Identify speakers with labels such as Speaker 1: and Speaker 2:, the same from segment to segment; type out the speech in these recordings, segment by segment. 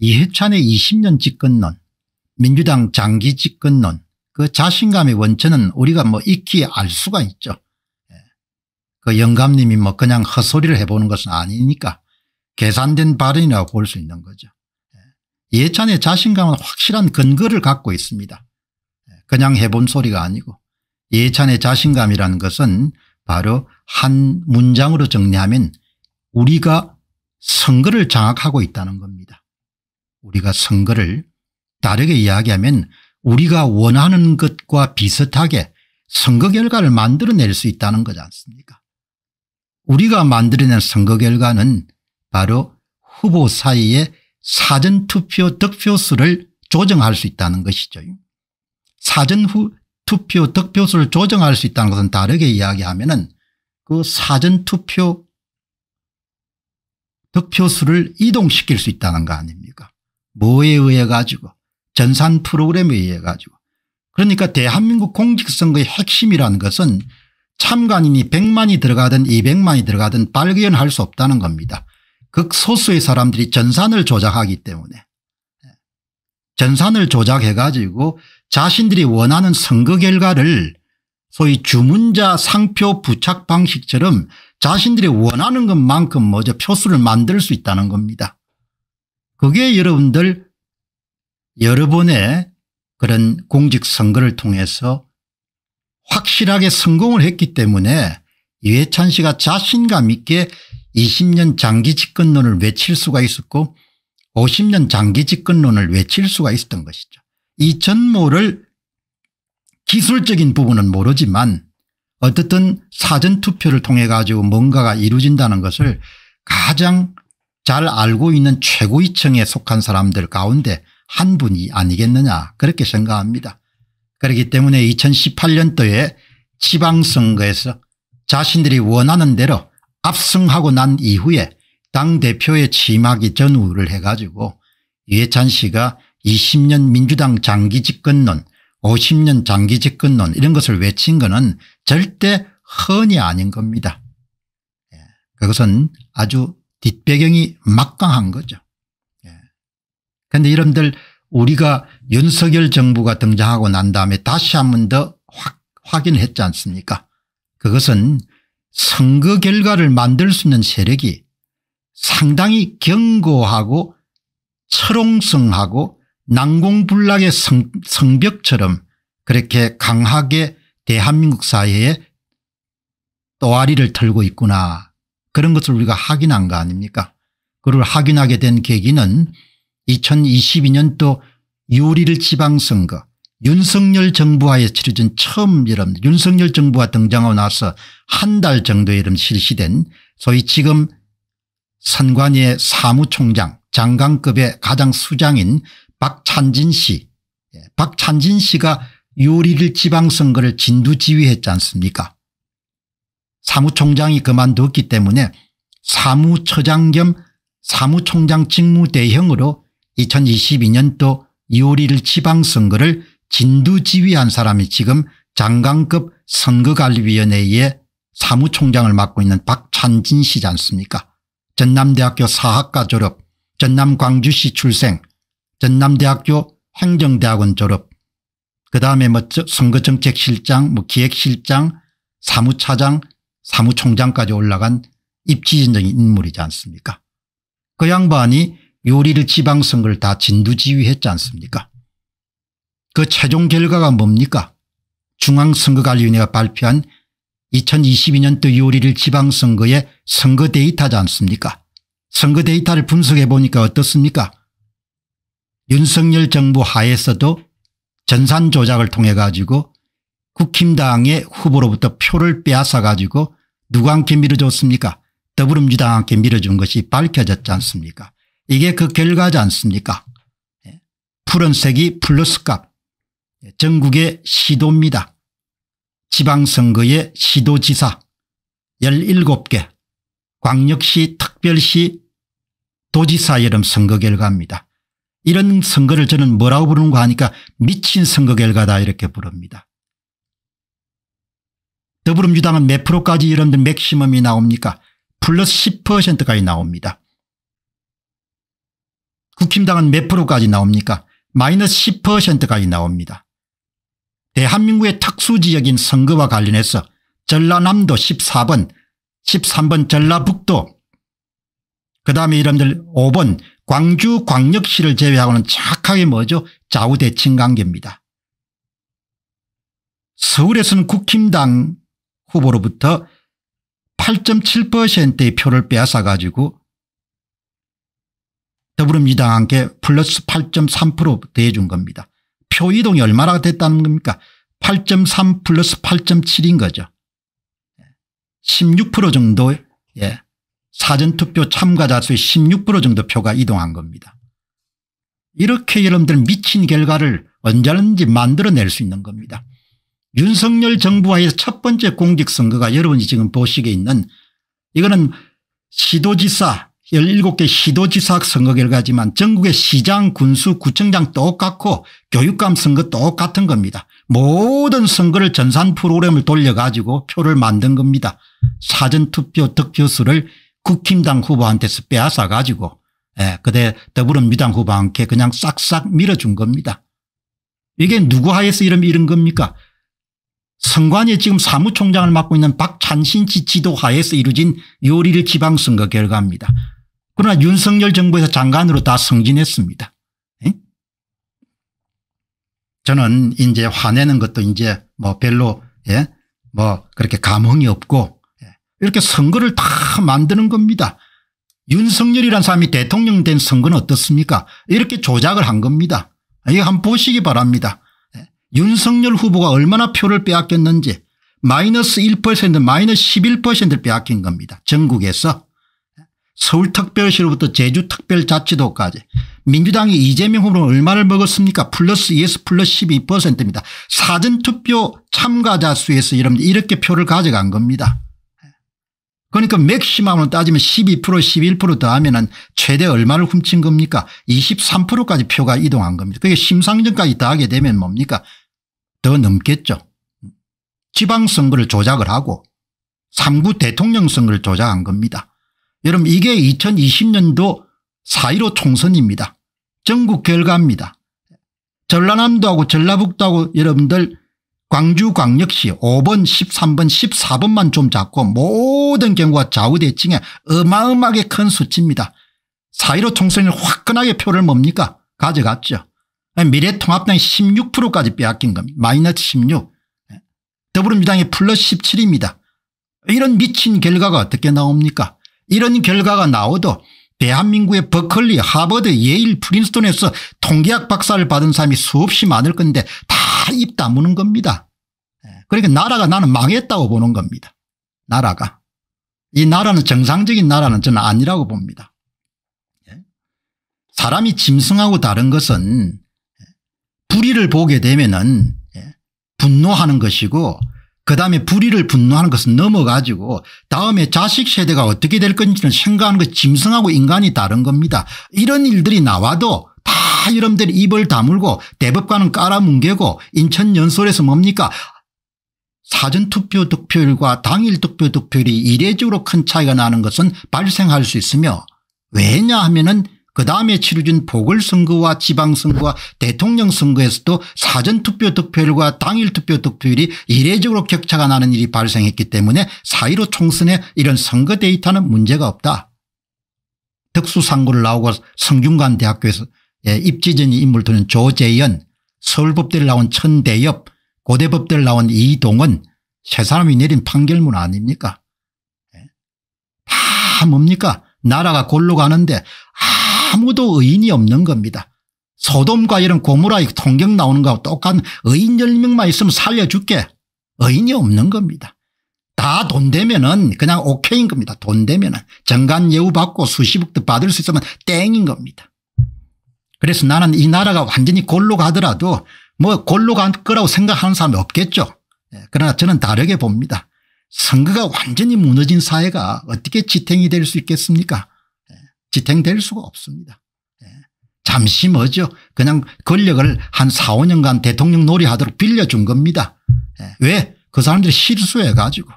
Speaker 1: 이해찬의 20년 집권론 민주당 장기 집권론 그 자신감의 원천은 우리가 뭐 익히 알 수가 있죠. 예. 그 영감님이 뭐 그냥 헛소리를 해보는 것은 아니니까 계산된 발언이라고 볼 수 있는 거죠. 예. 이해찬의 자신감은 확실한 근거를 갖고 있습니다. 예. 그냥 해본 소리가 아니고 이해찬의 자신감이라는 것은 바로 한 문장으로 정리하면 우리가 선거를 장악하고 있다는 겁니다. 우리가 선거를 다르게 이야기하면 우리가 원하는 것과 비슷하게 선거 결과를 만들어낼 수 있다는 거지 않습니까 우리가 만들어낸 선거 결과는 바로 후보 사이의 사전투표 득표수를 조정할 수 있다는 것이죠. 사전 투표 득표수를 조정할 수 있다는 것은 다르게 이야기하면 은그 사전투표 득표수를 이동시킬 수 있다는 거 아닙니까 뭐에 의해 가지고 전산 프로그램에 의해 가지고 그러니까 대한민국 공직선거의 핵심이라는 것은 참관인이 100만이 들어가든 200만이 들어가든 발견할 수 없다는 겁니다. 극소수의 사람들이 전산을 조작하기 때문에 전산을 조작해 가지고 자신들이 원하는 선거 결과를 소위 주문자 상표 부착 방식처럼 자신들이 원하는 것만큼 먼저 표수를 만들 수 있다는 겁니다. 그게 여러분들 여러 분의 그런 공직선거를 통해서 확실하게 성공을 했기 때문에 이회찬 씨가 자신감 있게 20년 장기 집권론을 외칠 수가 있었고 50년 장기 집권론을 외칠 수가 있었던 것이죠. 이 전모를 기술적인 부분은 모르지만 어떻든 사전투표를 통해 가지고 뭔가가 이루어진다는 것을 가장 잘 알고 있는 최고위층에 속한 사람들 가운데 한 분이 아니겠느냐 그렇게 생각합니다. 그렇기 때문에 2018년도에 지방선거에서 자신들이 원하는 대로 압승하고 난 이후에 당대표에 취임하기 전후를 해가지고 이해찬 씨가 20년 민주당 장기 집권론 50년 장기 집권론 이런 것을 외친 것은 절대 헌이 아닌 겁니다. 예, 그것은 아주 뒷배경이 막강한 거죠. 그런데 예. 여러분들 우리가 윤석열 정부가 등장하고 난 다음에 다시 한 번 더 확인했지 않습니까 그것은 선거 결과를 만들 수 있는 세력이 상당히 견고하고 철옹성하고 난공불락의 성벽처럼 그렇게 강하게 대한민국 사회에 또아리를 털고 있구나 그런 것을 우리가 확인한 거 아닙니까 그를 확인하게 된 계기는 2022년도 유리를 지방선거 윤석열 정부하에 치러진 처음 이름 윤석열 정부가 등장하고 나서 한 달 정도 의 이름 실시된 소위 지금 선관위의 사무총장 장관급의 가장 수장인 박찬진 씨 예, 박찬진 씨가 유리를 지방선거를 진두지휘했지 않습니까 사무총장이 그만뒀기 때문에 사무처장 겸 사무총장 직무대형으로 2022년도 2월 1일 지방선거를 진두지휘한 사람이 지금 장관급 선거관리위원회의 사무총장을 맡고 있는 박찬진 씨지 않습니까 전남대학교 사학과 졸업 전남 광주시 출생 전남대학교 행정대학원 졸업 그 다음에 뭐 선거정책실장 뭐 기획실장 사무차장 사무총장까지 올라간 입지진정인 인물이지 않습니까 그 양반이 요리를 지방선거를 다 진두지휘했지 않습니까 그 최종 결과가 뭡니까 중앙선거관리위원회가 발표한 2022년도 요리를 지방선거의 선거 데이터지 않습니까 선거 데이터를 분석해 보니까 어떻습니까 윤석열 정부 하에서도 전산 조작을 통해 가지고 국힘당의 후보로부터 표를 빼앗아 가지고 누구한테 밀어줬습니까 더불어민주당한테 밀어준 것이 밝혀졌지 않습니까 이게 그 결과지 않습니까 예. 푸른색이 플러스값 예. 전국의 시도입니다. 지방선거의 시도지사 17개 광역시 특별시 도지사 여름 선거 결과입니다. 이런 선거를 저는 뭐라고 부르는가 하니까 미친 선거 결과다 이렇게 부릅니다. 더불어민주당은 몇 프로까지 이런분 맥시멈이 나옵니까 플러스 10%까지 나옵니다. 국힘당은 몇 프로까지 나옵니까 마이너스 10%까지 나옵니다. 대한민국의 특수지역인 선거와 관련해서 전라남도 14번 13번 전라북도 그 다음에 이런분들 5번 광주 광역시를 제외하고는 착하게 뭐죠 좌우대칭 관계입니다. 서울에서는 국힘당 후보로부터 8.7%의 표를 빼앗아 가지고 더불어민주당한테 플러스 8.3% 대해준 겁니다. 표 이동이 얼마나 됐다는 겁니까 8.3 플러스 8.7인 거죠. 16% 정도 예. 사전투표 참가자 수의 16% 정도 표가 이동한 겁니다. 이렇게 여러분들 미친 결과를 언제든지 만들어낼 수 있는 겁니다. 윤석열 정부와의 첫 번째 공직선거가 여러분이 지금 보시기에 있는 이거는 시도지사 17개 시도지사 선거 결과지만 전국의 시장 군수 구청장 똑같고 교육감 선거 똑같은 겁니다. 모든 선거를 전산 프로그램을 돌려가지고 표를 만든 겁니다. 사전투표 득표수를 국힘당 후보한테서 빼앗아 가지고 예, 그대 더불어민주당 후보한테 그냥 싹싹 밀어준 겁니다. 이게 누구 하에서 이런 이런 겁니까 선관위 지금 사무총장을 맡고 있는 박찬신 씨 지도하에서 이루어진 요리를 지방선거 결과입니다. 그러나 윤석열 정부에서 장관으로 다 승진했습니다. 저는 이제 화내는 것도 이제 뭐 별로 예? 뭐 그렇게 감흥이 없고 예. 이렇게 선거를 다 만드는 겁니다. 윤석열이란 사람이 대통령 된 선거는 어떻습니까 이렇게 조작을 한 겁니다. 이거 한번 보시기 바랍니다. 윤석열 후보가 얼마나 표를 빼앗겼는지 마이너스 1% 마이너스 11%를 빼앗긴 겁니다. 전국에서 서울특별시로부터 제주특별자치도까지 민주당이 이재명 후보는 얼마를 먹었습니까 플러스 2에서 플러스 12%입니다. 사전투표 참가자 수에서 여러분 이렇게 표를 가져간 겁니다. 그러니까 맥시멈으로 따지면 12% 11% 더하면 은 최대 얼마를 훔친 겁니까 23%까지 표가 이동한 겁니다. 그게 심상정까지 더 하게 되면 뭡니까 더 넘겠죠. 지방선거를 조작을 하고 3구 대통령 선거를 조작한 겁니다. 여러분 이게 2020년도 4.15 총선입니다. 전국 결과입니다. 전라남도하고 전라북도하고 여러분들 광주광역시 5번 13번 14번만 좀잡고 모든 경우가 좌우대칭에 어마어마하게 큰 수치입니다. 4.15 총선을 화끈하게 표를 뭡니까 가져갔죠. 미래통합당이 16%까지 빼앗긴 겁니다. 마이너스 16. 더불어민주당이 플러스 17입니다. 이런 미친 결과가 어떻게 나옵니까 이런 결과가 나오도 대한민국의 버클리 하버드 예일 프린스턴에서 통계학 박사를 받은 사람이 수없이 많을 건데 다 다입 다무는 겁니다. 예, 그러니까 나라가 나는 망했다고 보는 겁니다. 나라가. 이 나라는 정상적인 나라는 저는 아니라고 봅니다. 예, 사람이 짐승하고 다른 것은 예, 불의를 보게 되면 은 분노하는 것이고 그다음에 불의를 분노하는 것은 넘어가지고 다음에 자식 세대가 어떻게 될 건지는 생각하는 것 짐승하고 인간이 다른 겁니다. 이런 일들이 나와도 살이름들 입을 다물고 대법관은 깔아뭉개고 인천 연설에서 뭡니까 사전투표 득표율과 당일 투표 득표율이 이례적으로 큰 차이가 나는 것은 발생할 수 있으며 왜냐 하면은 그 다음에 치러진 보궐선거와 지방선거와 대통령 선거에서도 사전투표 득표율과 당일 투표 득표율이 이례적으로 격차가 나는 일이 발생했기 때문에 사이로 총선에 이런 선거 데이터는 문제가 없다. 특수상고를 나오고 성균관대학교에서 예, 입지전이 인물 투는 조재연 서울법대를 나온 천대엽 고대법대를 나온 이동은 세 사람이 내린 판결문 아닙니까 예. 다 뭡니까 나라가 골로 가는데 아무도 의인이 없는 겁니다. 소돔과 이런 고무라이 통경 나오는 거하고 똑같은 의인 10명만 있으면 살려줄게. 의인이 없는 겁니다. 다 돈 되면은 그냥 오케이인 겁니다. 돈 되면은. 정간 예우 받고 수십억도 받을 수 있으면 땡인 겁니다. 그래서 나는 이 나라가 완전히 골로 가더라도 뭐 골로 간 거라고 생각하는 사람이 없겠죠. 예, 그러나 저는 다르게 봅니다. 선거가 완전히 무너진 사회가 어떻게 지탱이 될 수 있겠습니까? 예, 지탱될 수가 없습니다. 예, 잠시 뭐죠. 그냥 권력을 한 4, 5년간 대통령 놀이하도록 빌려준 겁니다. 왜? 그 사람들이 실수해가지고.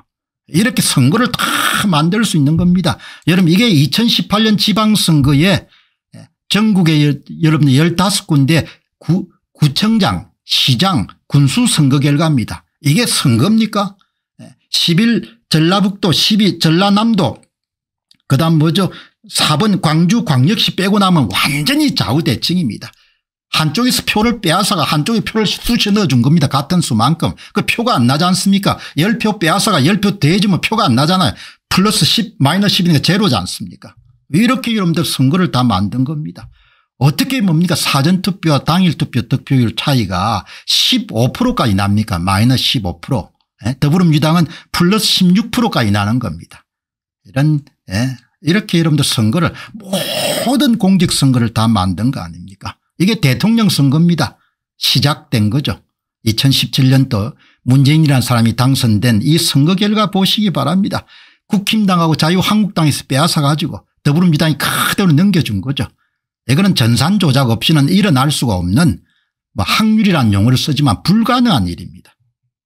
Speaker 1: 이렇게 선거를 다 만들 수 있는 겁니다. 여러분 이게 2018년 지방선거에 전국의 여러분 15군데 구, 구청장 시장 군수 선거 결과입니다. 이게 선거입니까 11 예, 전라북도 12 전라남도 그다음 뭐죠 4번 광주 광역시 빼고 나면 완전히 좌우대칭입니다. 한쪽에서 표를 빼앗아가 한쪽에 표를 쑤셔 넣어준 겁니다. 같은 수만큼. 그 표가 안 나지 않습니까 10표 빼앗아가 10표 대주면 표가 안 나잖아요. 플러스 10 마이너스 10이니까 제로지 않습니까 이렇게 여러분들 선거를 다 만든 겁니다. 어떻게 뭡니까 사전투표와 당일투표 득표율 차이가 15%까지 납니까 마이너스 15% 예? 더불어민주당은 플러스 16%까지 나는 겁니다. 이런 예? 이렇게 여러분들 선거를 모든 공직선거를 다 만든 거 아닙니까 이게 대통령 선거입니다. 시작된 거죠. 2017년도 문재인이라는 사람이 당선된 이 선거 결과 보시기 바랍니다. 국힘당하고 자유한국당에서 빼앗아가지고 더불어민주당이 그대로 넘겨준 거죠. 이거는 전산 조작 없이는 일어날 수가 없는 뭐 확률이란 용어를 쓰지만 불가능한 일입니다.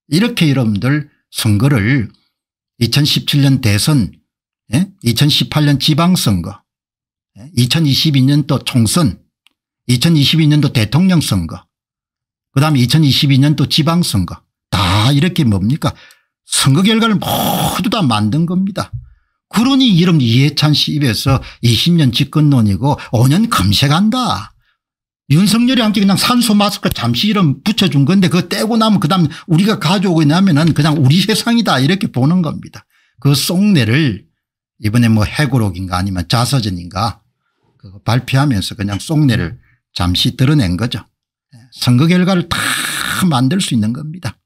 Speaker 1: 이렇게 여러분들 선거를 2017년 대선 2018년 예? 지방선거 2022년도 예? 총선 2022년도 대통령 선거 그다음에 2022년도 지방선거 다 이렇게 뭡니까 선거 결과를 모두 다 만든 겁니다. 그러니 이름 이해찬 씨 입에서 20년 집권론이고 5년 검색한다. 윤석열이 함께 그냥 산소 마스크 잠시 이름 붙여준 건데 그거 떼고 나면 그다음 우리가 가져오고 나면은 그냥 우리 세상이다 이렇게 보는 겁니다. 그 속내를 이번에 뭐 해고록인가 아니면 자서전인가 그거 발표하면서 그냥 속내를 잠시 드러낸 거죠. 예, 선거 결과를 다 만들 수 있는 겁니다.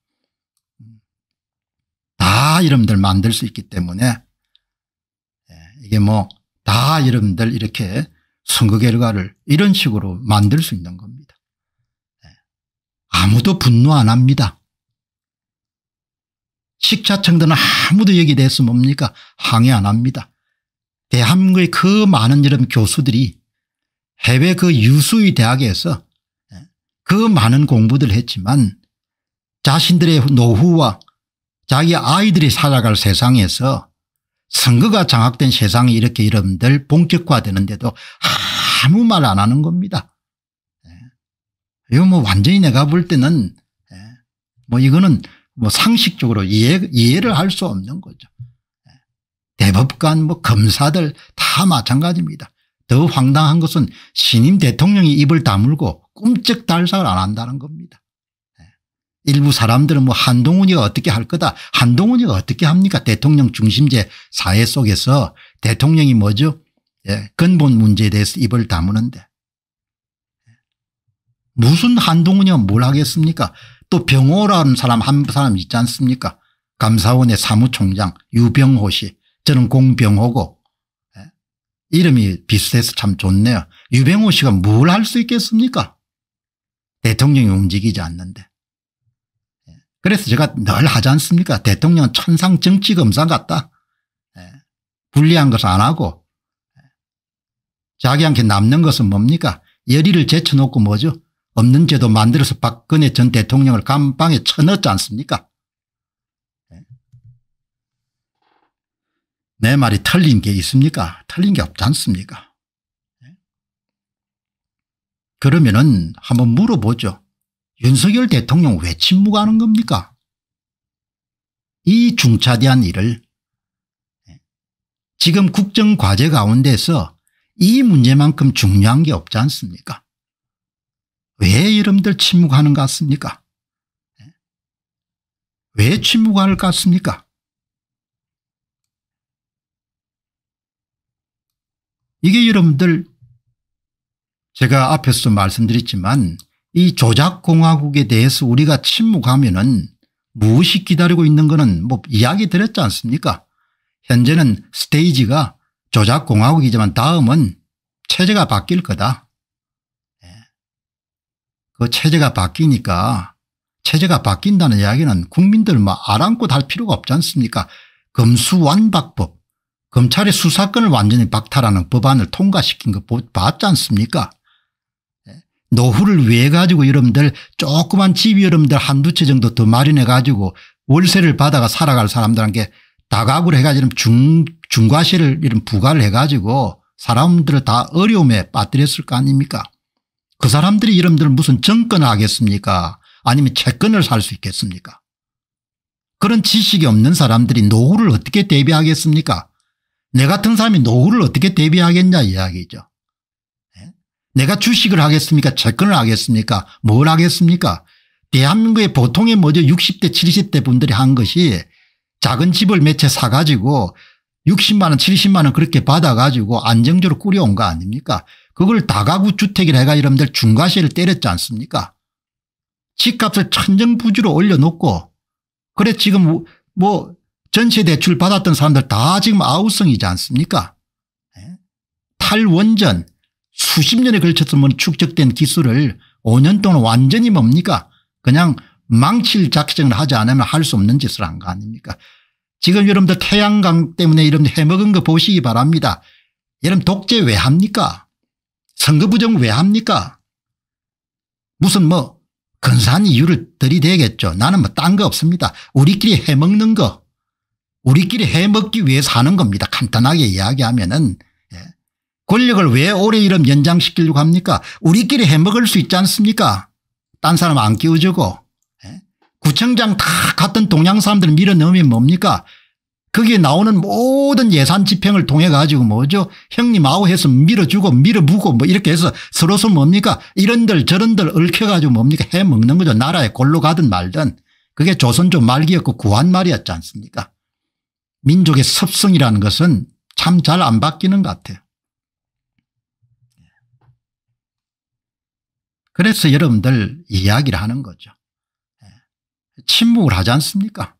Speaker 1: 음. 다 이름들 만들 수 있기 때문에 이게 뭐 다 여러분들 이렇게 선거 결과를 이런 식으로 만들 수 있는 겁니다. 예. 아무도 분노 안 합니다. 식자청들은 아무도 여기 대해서 뭡니까 항의 안 합니다. 대한민국의 그 많은 여러분 교수들이 해외 그 유수의 대학에서 예, 그 많은 공부들 했지만 자신들의 노후와 자기 아이들이 살아갈 세상에서 선거가 장악된 세상이 이렇게 여러분들 본격화되는데도 아무 말 안 하는 겁니다. 예. 이거 뭐 완전히 내가 볼 때는 예. 뭐 이거는 뭐 상식적으로 이해, 이해를 할 수 없는 거죠. 예. 대법관 뭐 검사들 다 마찬가지입니다. 더 황당한 것은 신임 대통령이 입을 다물고 꿈쩍 달싹을 안 한다는 겁니다. 일부 사람들은 뭐 한동훈이가 어떻게 할 거다 한동훈이가 어떻게 합니까 대통령 중심제 사회 속에서 대통령이 뭐죠 예, 근본 문제에 대해서 입을 다무는데 무슨 한동훈이가 뭘 하겠습니까 또 병호라는 사람 한 사람 있지 않습니까 감사원의 사무총장 유병호 씨 저는 공병호고 예, 이름이 비슷해서 참 좋네요 유병호 씨가 뭘 할 수 있겠습니까 대통령이 움직이지 않는데 그래서 제가 늘 하지 않습니까 대통령은 천상 정치검사 같다. 예. 불리한 것을 안 하고 예. 자기한테 남는 것은 뭡니까 열의를 제쳐놓고 뭐죠 없는 제도 만들어서 박근혜 전 대통령을 감방에 쳐넣지 않습니까 예. 내 말이 틀린 게 있습니까 틀린 게 없지 않습니까 예. 그러면은 한번 물어보죠. 윤석열 대통령 왜 침묵하는 겁니까? 이 중차대한 일을 지금 국정과제 가운데서 이 문제만큼 중요한 게 없지 않습니까? 왜 이름들 침묵하는 것 같습니까? 왜 침묵할 것 같습니까? 이게 여러분들 제가 앞에서 말씀드렸지만 이 조작공화국에 대해서 우리가 침묵하면 은 무엇이 기다리고 있는 거는 뭐 이야기 드렸지 않습니까 현재는 스테이지가 조작공화국이지만 다음은 체제가 바뀔 거다. 예. 그 체제가 바뀌니까 체제가 바뀐다는 이야기는 국민들 뭐 아랑곳 할 필요가 없지 않습니까 검수완박법 검찰의 수사권을 완전히 박탈하는 법안을 통과시킨 거 봤지 않습니까 노후를 위해 가지고 여러분들 조그만 집이 여러분들 한두 채 정도 더 마련해 가지고 월세를 받아가 살아갈 사람들한테 다가구를 해가지고 중, 중과세를 이런 부과를 해가지고 사람들을 다 어려움에 빠뜨렸을 거 아닙니까 그 사람들이 여러분들 무슨 정권을 하겠습니까 아니면 채권을 살 수 있겠습니까 그런 지식이 없는 사람들이 노후를 어떻게 대비하겠습니까 내 같은 사람이 노후를 어떻게 대비하겠냐 이야기죠 내가 주식을 하겠습니까 채권을 하겠습니까 뭘 하겠습니까 대한민국의 보통의 뭐죠 60대 70대 분들이 한 것이 작은 집을 몇 채 사가지고 60만 원 70만 원 그렇게 받아가지고 안정적으로 꾸려온 거 아닙니까 그걸 다가구 주택이라 해가 여러분들 중과세를 때렸지 않습니까 집값을 천정부지로 올려놓고 그래 지금 뭐전체 대출 받았던 사람들 다 지금 아우성이지 않습니까 예? 탈원전 수십 년에 걸쳐서 축적된 기술을 5년 동안 완전히 뭡니까 그냥 망칠 작정을 하지 않으면 할 수 없는 짓을 한 거 아닙니까 지금 여러분들 태양광 때문에 여러분 해먹은 거 보시기 바랍니다. 여러분 독재 왜 합니까 선거 부정 왜 합니까 무슨 뭐 근사한 이유를 들이대겠죠. 나는 뭐 딴 거 없습니다. 우리끼리 해먹는 거 우리끼리 해먹기 위해서 하는 겁니다. 간단하게 이야기하면 은 권력을 왜 오래 이름 연장시키려고 합니까 우리끼리 해먹을 수 있지 않습니까 딴 사람 안 끼워주고 예? 구청장 다 같은 동양 사람들 밀어넣으면 뭡니까 거기에 나오는 모든 예산 집행을 통해 가지고 뭐죠 형님 아우 해서 밀어주고 밀어부고 뭐 이렇게 해서 서로서 뭡니까 이런들 저런들 얽혀가지고 뭡니까 해먹는 거죠 나라에 골로 가든 말든 그게 조선조 말기였고 구한말이었지 않습니까 민족의 습성이라는 것은 참 잘 안 바뀌는 것 같아요. 그래서 여러분들 이야기를 하는 거죠. 예. 침묵을 하지 않습니까?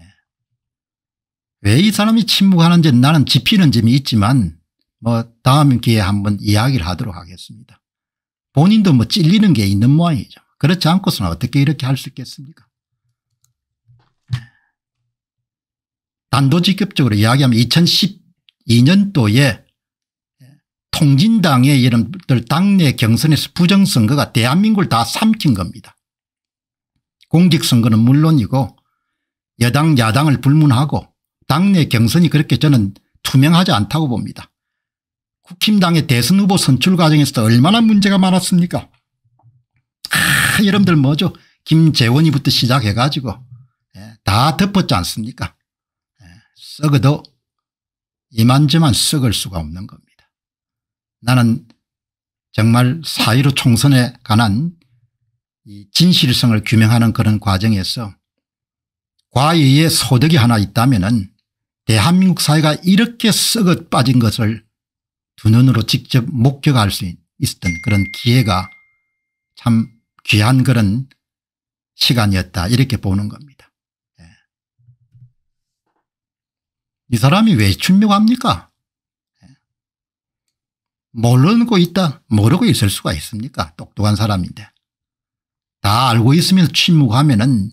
Speaker 1: 예. 왜이 사람이 침묵하는지 나는 지피는 점이 있지만 뭐 다음 기회에 한번 이야기를 하도록 하겠습니다. 본인도 뭐 찔리는 게 있는 모양이죠. 그렇지 않고서는 어떻게 이렇게 할 수 있겠습니까? 예. 단도직입적으로 이야기하면 2012년도에 통진당의 이런들 당내 경선에서 부정선거가 대한민국을 다 삼킨 겁니다. 공직선거는 물론이고 여당 야당을 불문하고 당내 경선이 그렇게 저는 투명하지 않다고 봅니다. 국힘당의 대선 후보 선출 과정에서 얼마나 문제가 많았습니까 아 여러분들 뭐죠 김재원이부터 시작해가지고 예, 다 덮었지 않습니까 예, 썩어도 이만저만 썩을 수가 없는 겁니다. 나는 정말 사이로 총선에 관한 진실성을 규명하는 그런 과정에서 과의의 소득이 하나 있다면 대한민국 사회가 이렇게 썩어 빠진 것을 두 눈으로 직접 목격할 수 있었던 그런 기회가 참 귀한 그런 시간이었다 이렇게 보는 겁니다. 예. 이 사람이 왜 출묘합니까 모르고 있다 모르고 있을 수가 있습니까 똑똑한 사람인데 다 알고 있으면서 침묵하면 은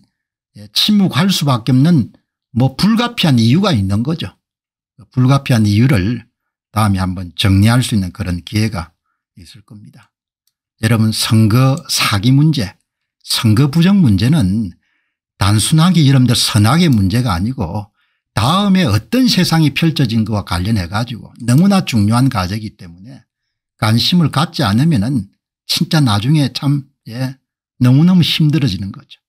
Speaker 1: 예, 침묵할 수밖에 없는 뭐 불가피한 이유가 있는 거죠 불가피한 이유를 다음에 한번 정리할 수 있는 그런 기회가 있을 겁니다 여러분 선거 사기 문제 선거 부정 문제는 단순하게 여러분들 선악의 문제가 아니고 다음에 어떤 세상이 펼쳐진 것과 관련해 가지고 너무나 중요한 과제이기 때문에 관심을 갖지 않으면 은 진짜 나중에 참 예, 너무너무 힘들어지는 거죠.